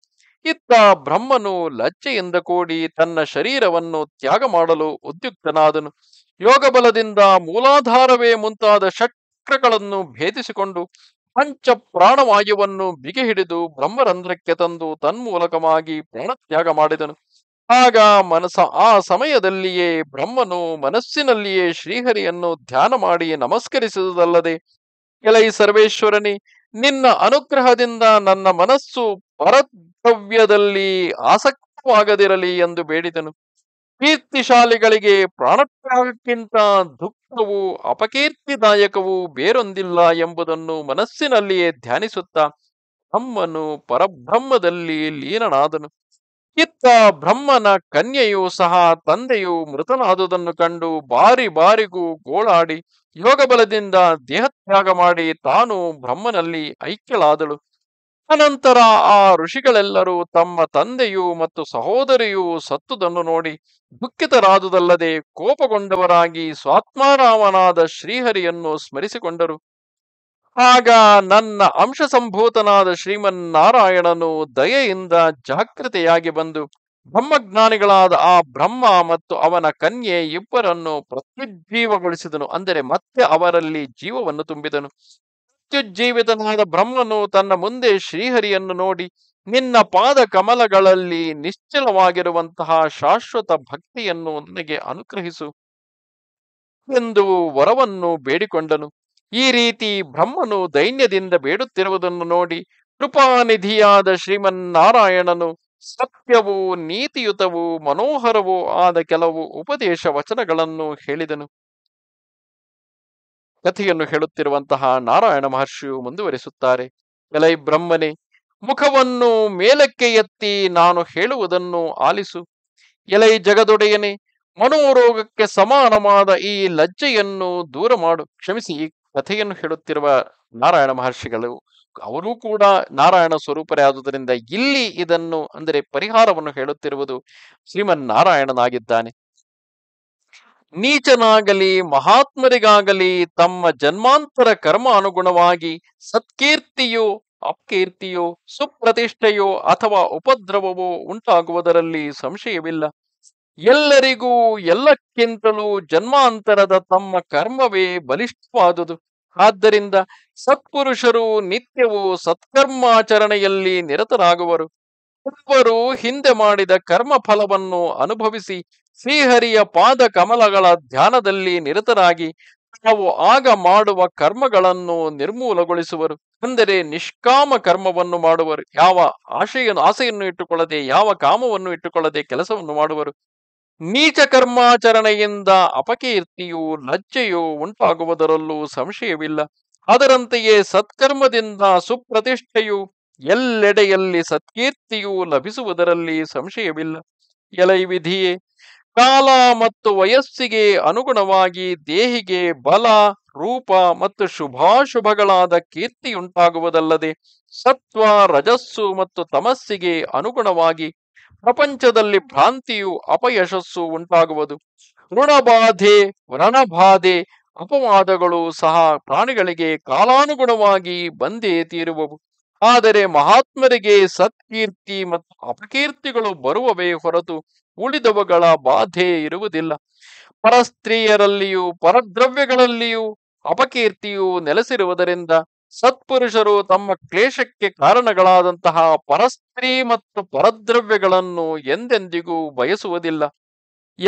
Speaker 1: ಇತ್ತ ಬ್ರಹ್ಮನು ಲಜ್ಜೆಯಿಂದ ಕೂಡಿ ತನ್ನ ಶರೀರವನ್ನು ತ್ಯಾಗ ಮಾಡಲು ಉದ್ಯುಕ್ತನಾದನು ಯೋಗ ಬಲದಿಂದ ಮೂಲಾಧಾರವೇ ಮುಂತಾದ ಶಕ್ರಗಳನ್ನು ಭೇದಿಸಿಕೊಂಡು ಪಂಚ ಪ್ರಾಣವಾಯುವನ್ನು ಬಿಗಿ ಬ್ರಹ್ಮರಂಧ್ರಕ್ಕೆ ತಂದು ತನ್ಮೂಲಕವಾಗಿ ಪ್ರಾಣತ್ಯಾಗ ಮಾಡಿದನು ಆಗ ಮನಸ ಆ ಸಮಯದಲ್ಲಿಯೇ ಬ್ರಹ್ಮನು ಮನಸ್ಸಿನಲ್ಲಿಯೇ ಶ್ರೀಹರಿಯನ್ನು ಧ್ಯಾನ ಮಾಡಿ ನಮಸ್ಕರಿಸುವುದಲ್ಲದೆ ಎಲೈ ಸರ್ವೇಶ್ವರನಿ ನಿನ್ನ ಅನುಗ್ರಹದಿಂದ ನನ್ನ ಮನಸ್ಸು ಪರದ್ರವ್ಯದಲ್ಲಿ ಆಸಕ್ತವಾಗದಿರಲಿ ಎಂದು ಬೇಡಿದನು ಕೀರ್ತಿಶಾಲಿಗಳಿಗೆ ಪ್ರಾಣತ್ಯಾಗಕ್ಕಿಂತ ದುಃಖವು ಅಪಕೀರ್ತಿದಾಯಕವು ಬೇರೊಂದಿಲ್ಲ ಎಂಬುದನ್ನು ಮನಸ್ಸಿನಲ್ಲಿಯೇ ಧ್ಯಾನಿಸುತ್ತಾ ಬ್ರಹ್ಮನು ಪರಬ್ರಹ್ಮದಲ್ಲಿ ಲೀನನಾದನು ಇತ್ತ ಬ್ರಹ್ಮನ ಕನ್ಯೆಯೂ ಸಹ ತಂದೆಯು ಮೃತನಾದುದನ್ನು ಕಂಡು ಬಾರಿ ಬಾರಿಗೂ ಗೋಳಾಡಿ ಯೋಗಬಲದಿಂದ ದೇಹತ್ಯಾಗ ಮಾಡಿ ತಾನು ಬ್ರಹ್ಮನಲ್ಲಿ ಐಕ್ಯಳಾದಳು ಅನಂತರ ಆ ಋಷಿಗಳೆಲ್ಲರೂ ತಮ್ಮ ತಂದೆಯು ಮತ್ತು ಸಹೋದರಿಯು ಸತ್ತುದನ್ನು ನೋಡಿ ದುಃಖಿತರಾದುದಲ್ಲದೆ ಕೋಪಗೊಂಡವರಾಗಿ ಸ್ವಾತ್ಮಾರಾಮನಾದ ಶ್ರೀಹರಿಯನ್ನು ಸ್ಮರಿಸಿಕೊಂಡರು ಆಗ ನನ್ನ ಅಂಶ ಸಂಭೂತನಾದ ಶ್ರೀಮನ್ನಾರಾಯಣನು ದಯೆಯಿಂದ ಜಾಗೃತೆಯಾಗಿ ಬಂದು ಬ್ರಹ್ಮಜ್ಞಾನಿಗಳಾದ ಆ ಬ್ರಹ್ಮ ಮತ್ತು ಅವನ ಕನ್ಯೆ ಇಬ್ಬರನ್ನು ಪ್ರತ್ಯುಜ್ಜೀವಗೊಳಿಸಿದನು ಅಂದರೆ ಮತ್ತೆ ಅವರಲ್ಲಿ ಜೀವವನ್ನು ತುಂಬಿದನು ನಿತ್ಯುಜ್ಜೀವಿತನಾದ ಬ್ರಹ್ಮನು ತನ್ನ ಮುಂದೆ ಶ್ರೀಹರಿಯನ್ನು ನೋಡಿ ನಿನ್ನ ಪಾದ ಕಮಲಗಳಲ್ಲಿ ನಿಶ್ಚಲವಾಗಿರುವಂತಹ ಶಾಶ್ವತ ಭಕ್ತಿಯನ್ನು ನನಗೆ ಅನುಗ್ರಹಿಸು ಎಂದು ವರವನ್ನು ಬೇಡಿಕೊಂಡನು ಈ ರೀತಿ ಬ್ರಹ್ಮನು ದೈನ್ಯದಿಂದ ಬೇಡುತ್ತಿರುವುದನ್ನು ನೋಡಿ ಕೃಪಾನಿಧಿಯಾದ ಶ್ರೀಮನ್ನಾರಾಯಣನು ಸತ್ಯವೂ ನೀತಿಯುತವೂ ಮನೋಹರವೂ ಆದ ಕೆಲವು ಉಪದೇಶ ವಚನಗಳನ್ನು ಹೇಳಿದನು ಕಥೆಯನ್ನು ಹೇಳುತ್ತಿರುವಂತಹ ನಾರಾಯಣ ಮಹರ್ಷಿಯು ಮುಂದುವರಿಸುತ್ತಾರೆ ಎಲೈ ಬ್ರಹ್ಮನೇ ಮುಖವನ್ನು ಮೇಲಕ್ಕೆ ಎತ್ತಿ ನಾನು ಹೇಳುವುದನ್ನು ಆಲಿಸು ಎಲೈ ಜಗದೊಡೆಯನೇ ಮನೋರೋಗಕ್ಕೆ ಸಮಾನವಾದ ಈ ಲಜ್ಜೆಯನ್ನು ದೂರ ಮಾಡು ಕ್ಷಮಿಸಿ ಈ ಕಥೆಯನ್ನು ಹೇಳುತ್ತಿರುವ ನಾರಾಯಣ ಮಹರ್ಷಿಗಳು ಅವರೂ ಕೂಡ ನಾರಾಯಣ ಸ್ವರೂಪರೇ ಆದುದರಿಂದ ಇಲ್ಲಿ ಇದನ್ನು ಅಂದರೆ ಪರಿಹಾರವನ್ನು ಹೇಳುತ್ತಿರುವುದು ಶ್ರೀಮನ್ ನಾರಾಯಣನಾಗಿದ್ದಾನೆ ನೀಚನಾಗಲಿ ಮಹಾತ್ಮರಿಗಾಗಲಿ ತಮ್ಮ ಜನ್ಮಾಂತರ ಕರ್ಮ ಅನುಗುಣವಾಗಿ ಸತ್ಕೀರ್ತಿಯೋ ಅಪ್ಕೀರ್ತಿಯೋ ಸುಪ್ರತಿಷ್ಠೆಯೋ ಅಥವಾ ಉಪದ್ರವವೋ ಉಂಟಾಗುವುದರಲ್ಲಿ ಸಂಶಯವಿಲ್ಲ ಎಲ್ಲರಿಗೂ ಎಲ್ಲಕ್ಕಿಂತಲೂ ಜನ್ಮಾಂತರದ ತಮ್ಮ ಕರ್ಮವೇ ಬಲಿಷ್ಠವಾದುದು ಆದ್ದರಿಂದ ಸತ್ಪುರುಷರು ನಿತ್ಯವೂ ಸತ್ಕರ್ಮಾಚರಣೆಯಲ್ಲಿ ನಿರತರಾಗುವರು ಅವರು ಹಿಂದೆ ಮಾಡಿದ ಕರ್ಮ ಫಲವನ್ನು ಅನುಭವಿಸಿ ಶ್ರೀಹರಿಯ ಪಾದ ಕಮಲಗಳ ಧ್ಯಾನದಲ್ಲಿ ನಿರತರಾಗಿ ತಾವು ಆಗ ಮಾಡುವ ಕರ್ಮಗಳನ್ನು ನಿರ್ಮೂಲಗೊಳಿಸುವರು ಅಂದರೆ ನಿಷ್ಕಾಮ ಕರ್ಮವನ್ನು ಮಾಡುವರು ಯಾವ ಆಶೆಯನ್ನು ಆಸೆಯನ್ನು ಇಟ್ಟುಕೊಳ್ಳದೆ ಯಾವ ಕಾಮವನ್ನು ಇಟ್ಟುಕೊಳ್ಳದೆ ಕೆಲಸವನ್ನು ಮಾಡುವರು ನೀಚ ಕರ್ಮಾಚರಣೆಯಿಂದ ಅಪಕೀರ್ತಿಯು ಲಜ್ಜೆಯು ಉಂಟಾಗುವುದರಲ್ಲೂ ಸಂಶಯವಿಲ್ಲ ಅದರಂತೆಯೇ ಸತ್ಕರ್ಮದಿಂದ ಸುಪ್ರತಿಷ್ಠೆಯು ಎಲ್ಲೆಡೆಯಲ್ಲಿ ಸತ್ಕೀರ್ತಿಯು ಲಭಿಸುವುದರಲ್ಲಿ ಸಂಶಯವಿಲ್ಲ ಎಲೈ ಕಾಲ ಮತ್ತು ವಯಸ್ಸಿಗೆ ಅನುಗುಣವಾಗಿ ದೇಹಿಗೆ ಬಲ ರೂಪ ಮತ್ತು ಶುಭಾಶುಭಗಳಾದ ಕೀರ್ತಿಯುಂಟಾಗುವುದಲ್ಲದೆ ಸತ್ವ ರಜಸ್ಸು ಮತ್ತು ತಮಸ್ಸಿಗೆ ಅನುಗುಣವಾಗಿ ಪ್ರಪಂಚದಲ್ಲಿ ಭ್ರಾಂತಿಯು ಅಪಯಶಸ್ಸು ಉಂಟಾಗುವುದು ಋಣಬಾಧೆ ವ್ರಣಬಾಧೆ ಅಪವಾದಗಳು ಸಹ ಪ್ರಾಣಿಗಳಿಗೆ ಕಾಲಾನುಗುಣವಾಗಿ ಬಂದೇ ತೀರುವವು ಆದರೆ ಮಹಾತ್ಮರಿಗೆ ಸತ್ಕೀರ್ತಿ ಮತ್ತು ಅಪಕೀರ್ತಿಗಳು ಬರುವವೇ ಹೊರತು ಉಳಿದವುಗಳ ಬಾಧೆ ಇರುವುದಿಲ್ಲ ಪರಸ್ತ್ರೀಯರಲ್ಲಿಯೂ ಪರದ್ರವ್ಯಗಳಲ್ಲಿಯೂ ಅಪಕೀರ್ತಿಯು ನೆಲೆಸಿರುವುದರಿಂದ ಸತ್ಪುರುಷರು ತಮ್ಮ ಕ್ಲೇಶಕ್ಕೆ ಕಾರಣಗಳಾದಂತಹ ಪರಸ್ತ್ರೀ ಮತ್ತು ಪರದ್ರವ್ಯಗಳನ್ನು ಎಂದೆಂದಿಗೂ ಬಯಸುವುದಿಲ್ಲ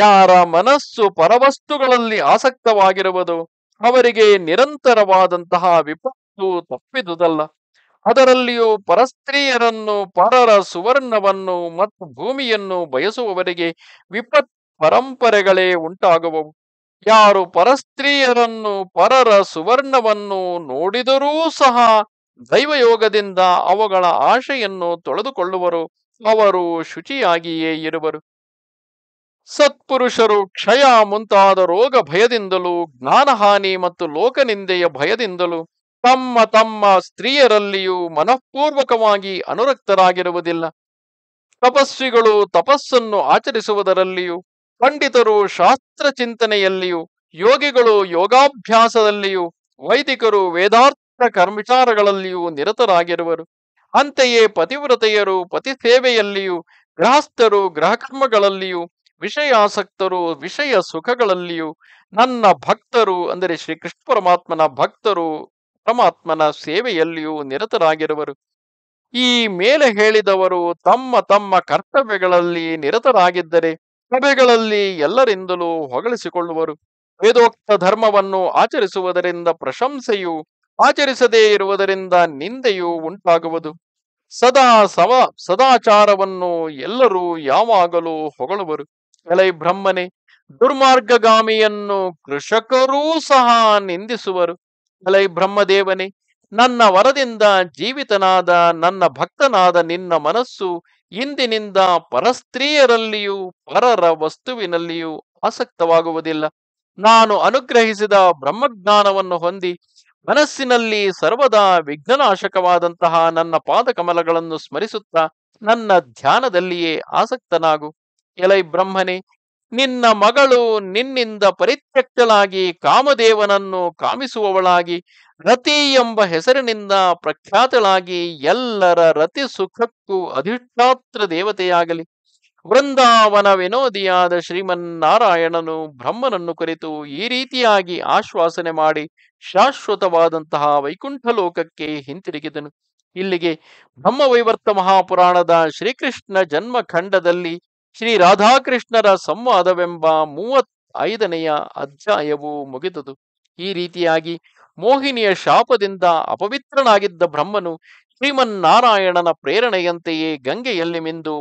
Speaker 1: ಯಾರ ಮನಸ್ಸು ಪರವಸ್ತುಗಳಲ್ಲಿ ಆಸಕ್ತವಾಗಿರುವುದು ಅವರಿಗೆ ನಿರಂತರವಾದಂತಹ ವಿಪತ್ತು ತಪ್ಪಿದುದಲ್ಲ ಅದರಲ್ಲಿಯೂ ಪರಸ್ತ್ರೀಯರನ್ನು ಪರರ ಸುವರ್ಣವನ್ನು ಮತ್ತು ಭೂಮಿಯನ್ನು ಬಯಸುವವರಿಗೆ ವಿಪತ್ ಪರಂಪರೆಗಳೇ ಉಂಟಾಗುವವು ಯಾರು ಪರಸ್ತ್ರೀಯರನ್ನು ಪರರ ಸುವರ್ಣವನ್ನು ನೋಡಿದರೂ ಸಹ ದೈವಯೋಗದಿಂದ ಅವುಗಳ ಆಶೆಯನ್ನು ತೊಳೆದುಕೊಳ್ಳುವರು ಅವರು ಶುಚಿಯಾಗಿಯೇ ಇರುವರು ಸತ್ಪುರುಷರು ಕ್ಷಯ ಮುಂತಾದ ರೋಗ ಭಯದಿಂದಲೂ ಜ್ಞಾನಹಾನಿ ಮತ್ತು ಲೋಕನಿಂದೆಯ ಭಯದಿಂದಲೂ ತಮ್ಮ ತಮ್ಮ ಸ್ತ್ರೀಯರಲ್ಲಿಯೂ ಮನಃಪೂರ್ವಕವಾಗಿ ಅನುರಕ್ತರಾಗಿರುವುದಿಲ್ಲ ತಪಸ್ವಿಗಳು ತಪಸ್ಸನ್ನು ಆಚರಿಸುವುದರಲ್ಲಿಯೂ ಪಂಡಿತರು ಶಾಸ್ತ್ರ ಚಿಂತನೆಯಲ್ಲಿಯೂ ಯೋಗಿಗಳು ಯೋಗಾಭ್ಯಾಸದಲ್ಲಿಯೂ ವೈದಿಕರು ವೇದಾರ್ಥ ಕರ್ಮಚಾರಗಳಲ್ಲಿಯೂ ನಿರತರಾಗಿರುವರು ಅಂತೆಯೇ ಪತಿವ್ರತೆಯರು ಪತಿ ಸೇವೆಯಲ್ಲಿಯೂ ಗೃಹಸ್ಥರು ಗೃಹಕರ್ಮಗಳಲ್ಲಿಯೂ ವಿಷಯಾಸಕ್ತರು ವಿಷಯ ಸುಖಗಳಲ್ಲಿಯೂ ನನ್ನ ಭಕ್ತರು ಅಂದರೆ ಶ್ರೀಕೃಷ್ಣ ಪರಮಾತ್ಮನ ಭಕ್ತರು ಪರಮಾತ್ಮನ ಸೇವೆಯಲ್ಲಿಯೂ ನಿರತರಾಗಿರುವರು ಈ ಮೇಲೆ ಹೇಳಿದವರು ತಮ್ಮ ತಮ್ಮ ಕರ್ತವ್ಯಗಳಲ್ಲಿ ನಿರತರಾಗಿದ್ದರೆ ಸಭೆಗಳಲ್ಲಿ ಎಲ್ಲರಿಂದಲೂ ಹೊಗಳಿಸಿಕೊಳ್ಳುವರು ವೇದೋಕ್ತ ಧರ್ಮವನ್ನು ಆಚರಿಸುವುದರಿಂದ ಪ್ರಶಂಸೆಯು ಆಚರಿಸದೇ ಇರುವುದರಿಂದ ನಿಂದೆಯೂ ಉಂಟಾಗುವುದು ಸದಾ ಸವ ಸದಾಚಾರವನ್ನು ಎಲ್ಲರೂ ಯಾವಾಗಲೂ ಹೊಗಳುವರು ಎಲೈ ಬ್ರಹ್ಮನೆ ದುರ್ಮಾರ್ಗಗಾಮಿಯನ್ನು ಕೃಷಕರೂ ಸಹ ನಿಂದಿಸುವರು ಹಲೈ ಬ್ರಹ್ಮದೇವನೇ ನನ್ನ ವರದಿಂದ ಜೀವಿತನಾದ ನನ್ನ ಭಕ್ತನಾದ ನಿನ್ನ ಮನಸ್ಸು ಇಂದಿನಿಂದ ಪರಸ್ತ್ರೀಯರಲ್ಲಿಯೂ ಪರರ ವಸ್ತುವಿನಲ್ಲಿಯೂ ಆಸಕ್ತವಾಗುವುದಿಲ್ಲ ನಾನು ಅನುಗ್ರಹಿಸಿದ ಬ್ರಹ್ಮಜ್ಞಾನವನ್ನು ಹೊಂದಿ ಮನಸ್ಸಿನಲ್ಲಿ ಸರ್ವದಾ ವಿಘ್ನನಾಶಕವಾದಂತಹ ನನ್ನ ಪಾದಕಮಲಗಳನ್ನು ಸ್ಮರಿಸುತ್ತಾ ನನ್ನ ಧ್ಯಾನದಲ್ಲಿಯೇ ಆಸಕ್ತನಾಗು ಎಲೈ ಬ್ರಹ್ಮನೇ ನಿನ್ನ ಮಗಳು ನಿನ್ನಿಂದ ಪರಿತ್ಯಕ್ತಳಾಗಿ ಕಾಮದೇವನನ್ನು ಕಾಮಿಸುವವಳಾಗಿ ರತಿ ಎಂಬ ಹೆಸರಿನಿಂದ ಪ್ರಖ್ಯಾತಳಾಗಿ ಎಲ್ಲರ ರತಿ ಸುಖಕ್ಕೂ ಅಧಿಷ್ಠಾತ್ರ ದೇವತೆಯಾಗಲಿ ವೃಂದಾವನ ವಿನೋದಿಯಾದ ಶ್ರೀಮನ್ನಾರಾಯಣನು ಬ್ರಹ್ಮನನ್ನು ಕುರಿತು ಈ ರೀತಿಯಾಗಿ ಆಶ್ವಾಸನೆ ಮಾಡಿ ಶಾಶ್ವತವಾದಂತಹ ವೈಕುಂಠ ಲೋಕಕ್ಕೆ ಹಿಂತಿರುಗಿದನು ಇಲ್ಲಿಗೆ ಬ್ರಹ್ಮವೈವರ್ತ ಮಹಾಪುರಾಣದ ಶ್ರೀಕೃಷ್ಣ ಜನ್ಮಖಂಡದಲ್ಲಿ ಶ್ರೀ ರಾಧಾಕೃಷ್ಣರ ಸಂವಾದವೆಂಬ ಮೂವತ್ ಐದನೆಯ ಅಧ್ಯಾಯವು ಮುಗಿದುದು ಈ ರೀತಿಯಾಗಿ ಮೋಹಿನಿಯ ಶಾಪದಿಂದ ಅಪವಿತ್ರನಾಗಿದ್ದ ಬ್ರಹ್ಮನು ಶ್ರೀಮನ್ನಾರಾಯಣನ ಪ್ರೇರಣೆಯಂತೆಯೇ ಗಂಗೆಯಲ್ಲಿ ಮಿಂದು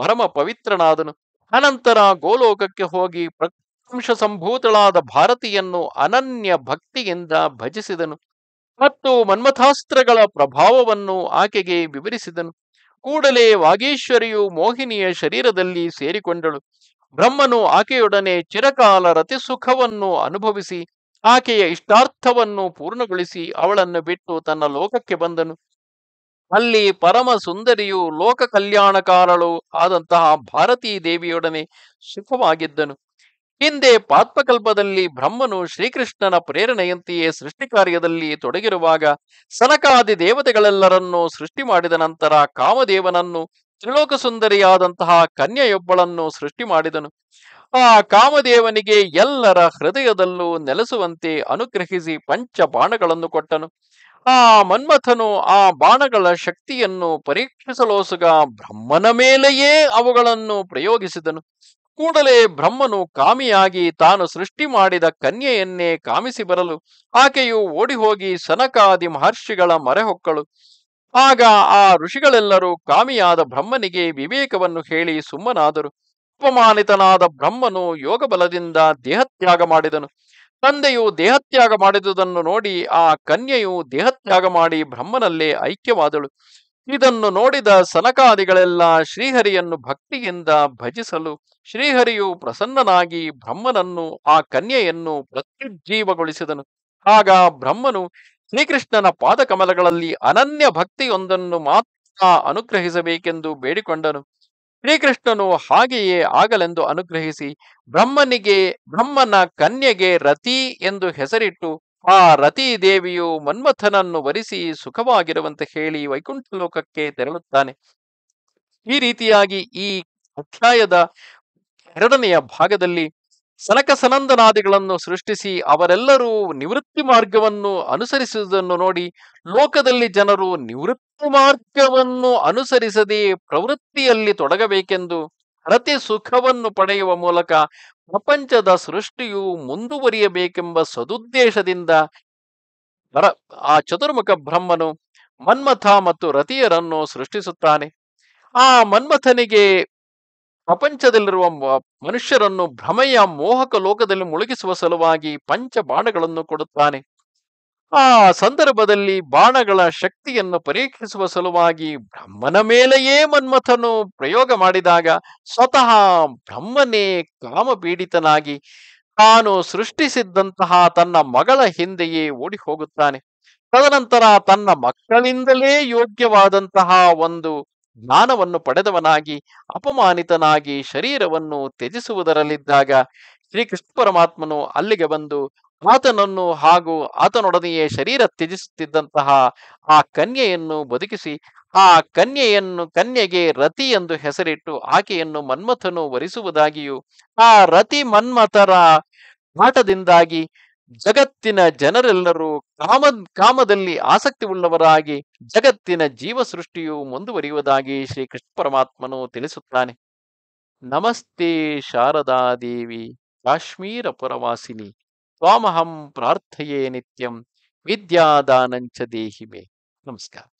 Speaker 1: ಪರಮ ಪವಿತ್ರನಾದನು ಅನಂತರ ಗೋಲೋಕಕ್ಕೆ ಹೋಗಿ ಪ್ರಕೃಂಶ ಸಂಭೂತಳಾದ ಭಾರತಿಯನ್ನು ಅನನ್ಯ ಭಕ್ತಿಯಿಂದ ಭಜಿಸಿದನು ಮತ್ತು ಮನ್ಮಥಾಸ್ತ್ರಗಳ ಪ್ರಭಾವವನ್ನು ಆಕೆಗೆ ವಿವರಿಸಿದನು ಕೂಡಲೇ ವಾಗೀಶ್ವರಿಯು ಮೋಹಿನಿಯ ಶರೀರದಲ್ಲಿ ಸೇರಿಕೊಂಡಳು ಬ್ರಹ್ಮನು ಆಕೆಯೊಡನೆ ಚಿರಕಾಲ ರತಿಸುಖವನ್ನು ಅನುಭವಿಸಿ ಆಕೆಯ ಇಷ್ಟಾರ್ಥವನ್ನು ಪೂರ್ಣಗೊಳಿಸಿ ಅವಳನ್ನು ಬಿಟ್ಟು ತನ್ನ ಲೋಕಕ್ಕೆ ಬಂದನು ಅಲ್ಲಿ ಪರಮ ಸುಂದರಿಯು ಲೋಕ ಕಲ್ಯಾಣಕಾರಳು ಆದಂತಹ ಭಾರತೀ ದೇವಿಯೊಡನೆ ಸುಖವಾಗಿದ್ದನು ಹಿಂದೆ ಪಾತ್ಮಕಲ್ಪದಲ್ಲಿ ಬ್ರಹ್ಮನು ಶ್ರೀಕೃಷ್ಣನ ಪ್ರೇರಣೆಯಂತೆಯೇ ಸೃಷ್ಟಿ ಕಾರ್ಯದಲ್ಲಿ ತೊಡಗಿರುವಾಗ ಸನಕಾದಿ ದೇವತೆಗಳೆಲ್ಲರನ್ನೂ ಸೃಷ್ಟಿ ಮಾಡಿದ ನಂತರ ಕಾಮದೇವನನ್ನು ತ್ರಿಲೋಕ ಸುಂದರಿಯಾದಂತಹ ಕನ್ಯೆಯೊಬ್ಬಳನ್ನು ಸೃಷ್ಟಿ ಮಾಡಿದನು ಆ ಕಾಮದೇವನಿಗೆ ಎಲ್ಲರ ಹೃದಯದಲ್ಲೂ ನೆಲೆಸುವಂತೆ ಅನುಗ್ರಹಿಸಿ ಪಂಚ ಬಾಣಗಳನ್ನು ಕೊಟ್ಟನು ಆ ಮನ್ಮಥನು ಆ ಬಾಣಗಳ ಶಕ್ತಿಯನ್ನು ಪರೀಕ್ಷಿಸಲೋಸುಗ ಬ್ರಹ್ಮನ ಮೇಲೆಯೇ ಅವುಗಳನ್ನು ಪ್ರಯೋಗಿಸಿದನು ಕೂಡಲೇ ಬ್ರಹ್ಮನು ಕಾಮಿಯಾಗಿ ತಾನು ಸೃಷ್ಟಿ ಮಾಡಿದ ಕನ್ಯೆಯನ್ನೇ ಕಾಮಿಸಿ ಬರಲು ಆಕೆಯು ಹೋಗಿ ಸನಕಾದಿ ಮಹರ್ಷಿಗಳ ಮರೆಹೊಕ್ಕಳು ಆಗ ಆ ಋಷಿಗಳೆಲ್ಲರೂ ಕಾಮಿಯಾದ ಬ್ರಹ್ಮನಿಗೆ ವಿವೇಕವನ್ನು ಹೇಳಿ ಸುಮ್ಮನಾದರು ಅಪಮಾನಿತನಾದ ಬ್ರಹ್ಮನು ಯೋಗ ಬಲದಿಂದ ದೇಹತ್ಯಾಗ ಮಾಡಿದನು ತಂದೆಯು ದೇಹತ್ಯಾಗ ಮಾಡಿದುದನ್ನು ನೋಡಿ ಆ ಕನ್ಯೆಯು ದೇಹತ್ಯಾಗ ಮಾಡಿ ಬ್ರಹ್ಮನಲ್ಲೇ ಐಕ್ಯವಾದಳು ಇದನ್ನು ನೋಡಿದ ಸನಕಾದಿಗಳೆಲ್ಲ ಶ್ರೀಹರಿಯನ್ನು ಭಕ್ತಿಯಿಂದ ಭಜಿಸಲು ಶ್ರೀಹರಿಯು ಪ್ರಸನ್ನನಾಗಿ ಬ್ರಹ್ಮನನ್ನು ಆ ಕನ್ಯೆಯನ್ನು ಪ್ರತ್ಯುಜ್ಜೀವಗೊಳಿಸಿದನು ಆಗ ಬ್ರಹ್ಮನು ಶ್ರೀಕೃಷ್ಣನ ಪಾದಕಮಲಗಳಲ್ಲಿ ಅನನ್ಯ ಭಕ್ತಿಯೊಂದನ್ನು ಮಾತ್ರ ಅನುಗ್ರಹಿಸಬೇಕೆಂದು ಬೇಡಿಕೊಂಡನು ಶ್ರೀಕೃಷ್ಣನು ಹಾಗೆಯೇ ಆಗಲೆಂದು ಅನುಗ್ರಹಿಸಿ ಬ್ರಹ್ಮನಿಗೆ ಬ್ರಹ್ಮನ ಕನ್ಯೆಗೆ ರತಿ ಎಂದು ಹೆಸರಿಟ್ಟು ಆ ರತಿ ದೇವಿಯು ಮನ್ಮಥನನ್ನು ವರಿಸಿ ಸುಖವಾಗಿರುವಂತೆ ಹೇಳಿ ವೈಕುಂಠ ಲೋಕಕ್ಕೆ ತೆರಳುತ್ತಾನೆ ಈ ರೀತಿಯಾಗಿ ಈ ಅಧ್ಯಾಯದ ಎರಡನೆಯ ಭಾಗದಲ್ಲಿ ಸನಕ ಸನಂದನಾದಿಗಳನ್ನು ಸೃಷ್ಟಿಸಿ ಅವರೆಲ್ಲರೂ ನಿವೃತ್ತಿ ಮಾರ್ಗವನ್ನು ಅನುಸರಿಸುವುದನ್ನು ನೋಡಿ ಲೋಕದಲ್ಲಿ ಜನರು ನಿವೃತ್ತಿ ಮಾರ್ಗವನ್ನು ಅನುಸರಿಸದೆ ಪ್ರವೃತ್ತಿಯಲ್ಲಿ ತೊಡಗಬೇಕೆಂದು ರತಿ ಸುಖವನ್ನು ಪಡೆಯುವ ಮೂಲಕ ಪ್ರಪಂಚದ ಸೃಷ್ಟಿಯು ಮುಂದುವರಿಯಬೇಕೆಂಬ ಸದುದ್ದೇಶದಿಂದ ಬರ ಆ ಚತುರ್ಮುಖ ಬ್ರಹ್ಮನು ಮನ್ಮಥ ಮತ್ತು ರತಿಯರನ್ನು ಸೃಷ್ಟಿಸುತ್ತಾನೆ ಆ ಮನ್ಮಥನಿಗೆ ಪ್ರಪಂಚದಲ್ಲಿರುವ ಮನುಷ್ಯರನ್ನು ಭ್ರಮೆಯ ಮೋಹಕ ಲೋಕದಲ್ಲಿ ಮುಳುಗಿಸುವ ಸಲುವಾಗಿ ಪಂಚ ಬಾಣಗಳನ್ನು ಕೊಡುತ್ತಾನೆ ಆ ಸಂದರ್ಭದಲ್ಲಿ ಬಾಣಗಳ ಶಕ್ತಿಯನ್ನು ಪರೀಕ್ಷಿಸುವ ಸಲುವಾಗಿ ಬ್ರಹ್ಮನ ಮೇಲೆಯೇ ಮನ್ಮಥನು ಪ್ರಯೋಗ ಮಾಡಿದಾಗ ಸ್ವತಃ ಬ್ರಹ್ಮನೇ ಕಾಮಪೀಡಿತನಾಗಿ ತಾನು ಸೃಷ್ಟಿಸಿದ್ದಂತಹ ತನ್ನ ಮಗಳ ಹಿಂದೆಯೇ ಓಡಿ ಹೋಗುತ್ತಾನೆ ತದನಂತರ ತನ್ನ ಮಕ್ಕಳಿಂದಲೇ ಯೋಗ್ಯವಾದಂತಹ ಒಂದು ಜ್ಞಾನವನ್ನು ಪಡೆದವನಾಗಿ ಅಪಮಾನಿತನಾಗಿ ಶರೀರವನ್ನು ತ್ಯಜಿಸುವುದರಲ್ಲಿದ್ದಾಗ ಶ್ರೀಕೃಷ್ಣ ಪರಮಾತ್ಮನು ಅಲ್ಲಿಗೆ ಬಂದು ಆತನನ್ನು ಹಾಗೂ ಆತನೊಡನೆಯೇ ಶರೀರ ತ್ಯಜಿಸುತ್ತಿದ್ದಂತಹ ಆ ಕನ್ಯೆಯನ್ನು ಬದುಕಿಸಿ ಆ ಕನ್ಯೆಯನ್ನು ಕನ್ಯೆಗೆ ರತಿ ಎಂದು ಹೆಸರಿಟ್ಟು ಆಕೆಯನ್ನು ಮನ್ಮಥನು ವರಿಸುವುದಾಗಿಯೂ ಆ ರತಿ ಮನ್ಮಥರ ಮಾಟದಿಂದಾಗಿ ಜಗತ್ತಿನ ಜನರೆಲ್ಲರೂ ಕಾಮ ಕಾಮದಲ್ಲಿ ಆಸಕ್ತಿ ಉಳ್ಳವರಾಗಿ ಜಗತ್ತಿನ ಜೀವ ಸೃಷ್ಟಿಯು ಮುಂದುವರಿಯುವುದಾಗಿ ಶ್ರೀಕೃಷ್ಣ ಪರಮಾತ್ಮನು ತಿಳಿಸುತ್ತಾನೆ ನಮಸ್ತೆ ಶಾರದಾದೇವಿ ಕಾಶ್ಮೀರ ಪುರವಾಸಿನಿ ತ್ವಾಮಹಂ ಪ್ರಾರ್ಥಯೇ ನಿತ್ಯಂ ವಿದ್ಯಾದಾನಂಚ ಮೇ ನಮಸ್ಕಾರ